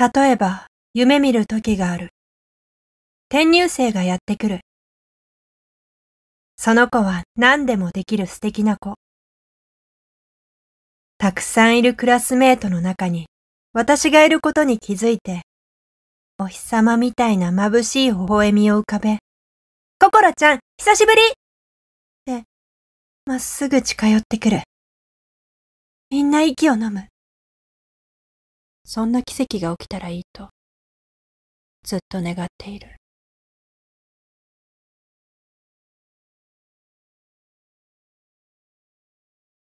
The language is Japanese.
例えば、夢見る時がある。転入生がやってくる。その子は何でもできる素敵な子。たくさんいるクラスメートの中に、私がいることに気づいて、お日様みたいな眩しい微笑みを浮かべ、こころちゃん、久しぶりって、まっすぐ近寄ってくる。みんな息を飲む。そんな奇跡が起きたらいいと、ずっと願っている。